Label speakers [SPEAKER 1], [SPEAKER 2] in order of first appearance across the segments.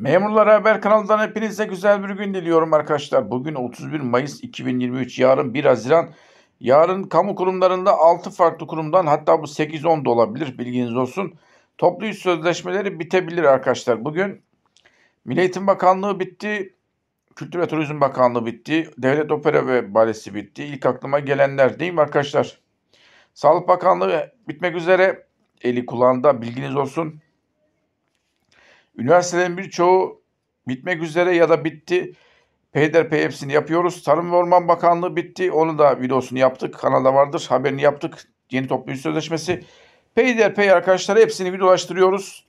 [SPEAKER 1] Memurlar Haber kanalından hepinize güzel bir gün diliyorum arkadaşlar. Bugün 31 Mayıs 2023, yarın 1 Haziran. Yarın kamu kurumlarında 6 farklı kurumdan hatta bu 8-10 da olabilir bilginiz olsun. Toplu iş sözleşmeleri bitebilir arkadaşlar. Bugün Milli Eğitim Bakanlığı bitti. Kültür ve Turizm Bakanlığı bitti. Devlet Opera ve Balesi bitti. İlk aklıma gelenler değil mi arkadaşlar? Sağlık Bakanlığı bitmek üzere. Eli kulağında bilginiz olsun. Üniversitelerin birçoğu bitmek üzere ya da bitti. Peyderpey hepsini yapıyoruz. Tarım ve Orman Bakanlığı bitti. Onu da videosunu yaptık. Kanalda vardır. Haberini yaptık. Yeni toplum sözleşmesi. Peyderpey arkadaşlar hepsini videolaştırıyoruz.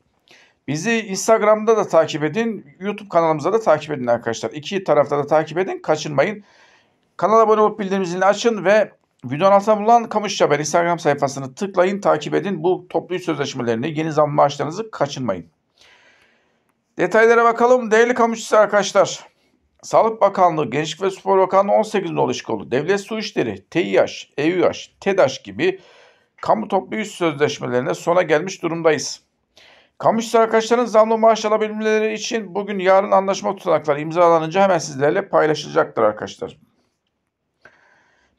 [SPEAKER 1] Bizi Instagram'da da takip edin. YouTube kanalımıza da takip edin arkadaşlar. İki tarafta da takip edin. kaçınmayın. Kanala abone olup bildirim zilini açın ve videonun altına bulunan Kamış Haber Instagram sayfasını tıklayın, takip edin. Bu toplu sözleşmelerini, yeni zam maaşlarınızı kaçınmayın. Detaylara bakalım değerli kamuçusu arkadaşlar. Sağlık Bakanlığı, Gençlik ve Spor Bakanlığı 18 nolu kolu, Devlet Su İşleri, TİH, EÜH, TEDAŞ gibi kamu toplu üst sözleşmelerine sona gelmiş durumdayız. Kamu arkadaşların zamlı maaş alabilmeleri için bugün yarın anlaşma tutanakları imzalanınca hemen sizlerle paylaşılacaktır arkadaşlar.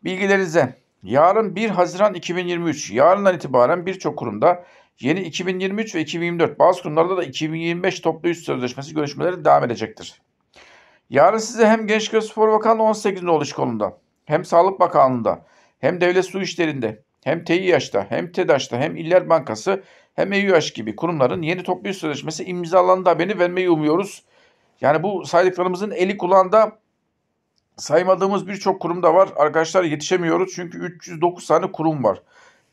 [SPEAKER 1] Bilgilerinize yarın 1 Haziran 2023 yarından itibaren birçok kurumda Yeni 2023 ve 2024 bazı konularda da 2025 toplu üst sözleşmesi görüşmeleri devam edecektir. Yarın size hem Gençlik ve Spor Bakanlığı 18 oluş konuda, hem Sağlık Bakanlığı'nda, hem Devlet Su İşleri'nde, hem TİH'da, hem TEDAŞ'ta, hem İller Bankası, hem EÜH gibi kurumların yeni toplu üst sözleşmesi imzalandı haberini vermeyi umuyoruz. Yani bu saydıklarımızın eli kulağında saymadığımız birçok kurum da var. Arkadaşlar yetişemiyoruz çünkü 309 tane kurum var.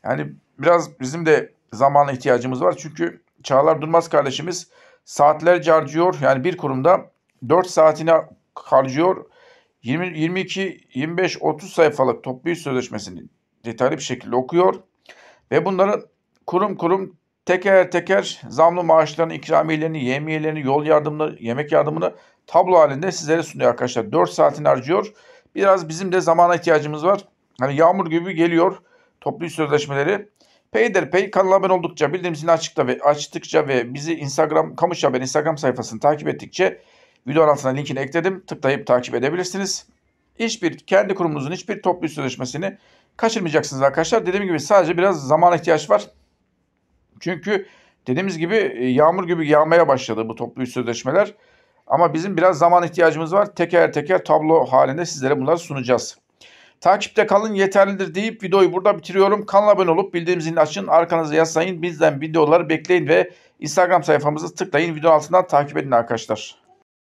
[SPEAKER 1] Yani biraz bizim de zamana ihtiyacımız var. Çünkü Çağlar Durmaz kardeşimiz saatlerce harcıyor. Yani bir kurumda 4 saatini harcıyor. 20, 22, 25, 30 sayfalık toplu iş sözleşmesini detaylı bir şekilde okuyor. Ve bunları kurum kurum teker teker zamlı maaşlarını, ikramiyelerini, yemiyelerini, yol yardımını, yemek yardımını tablo halinde sizlere sunuyor arkadaşlar. 4 saatini harcıyor. Biraz bizim de zamana ihtiyacımız var. Hani yağmur gibi geliyor toplu iş sözleşmeleri. Peyderpey kanala abone oldukça, bildirimizini açtıkça ve, açtıkça ve bizi Instagram, Kamış Haber Instagram sayfasını takip ettikçe video altına linkini ekledim. Tıklayıp takip edebilirsiniz. Hiçbir, kendi kurumunuzun hiçbir toplu sözleşmesini kaçırmayacaksınız arkadaşlar. Dediğim gibi sadece biraz zaman ihtiyaç var. Çünkü dediğimiz gibi e, yağmur gibi yağmaya başladı bu toplu sözleşmeler. Ama bizim biraz zaman ihtiyacımız var. Teker teker tablo halinde sizlere bunları sunacağız. Takipte kalın yeterlidir deyip videoyu burada bitiriyorum. Kanala abone olup bildiğim zilini açın. Arkanızı yaslayın. Bizden videoları bekleyin ve Instagram sayfamızı tıklayın. Video altından takip edin arkadaşlar.